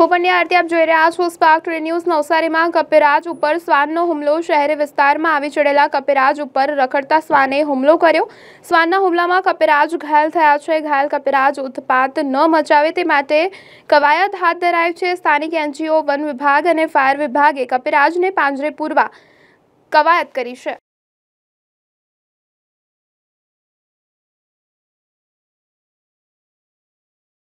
ખોપણિયા આર્ટીઆપ જોઈ રહ્યા છો સ્પાર્ક રિન્યુઝ નોસારીમાં કપેરાજ ઉપર સ્વાનનો હુમલો શહેર વિસ્તારમાં આવે ચડેલા કપેરાજ ઉપર રખડતા સ્વાને હુમલો કર્યો સ્વાનના હુમલામાં કપેરાજ ઘાયલ થયા છે ઘાયલ કપેરાજ ઉત્પાદ ન મચાવે તે માટે કવાયત હાથ ધરી છે સ્થાનિક એનજીઓ वन વિભાગ અને ફાયર વિભાગે કપેરાજને પાંજરે પુર્વા કવાયત કરી છે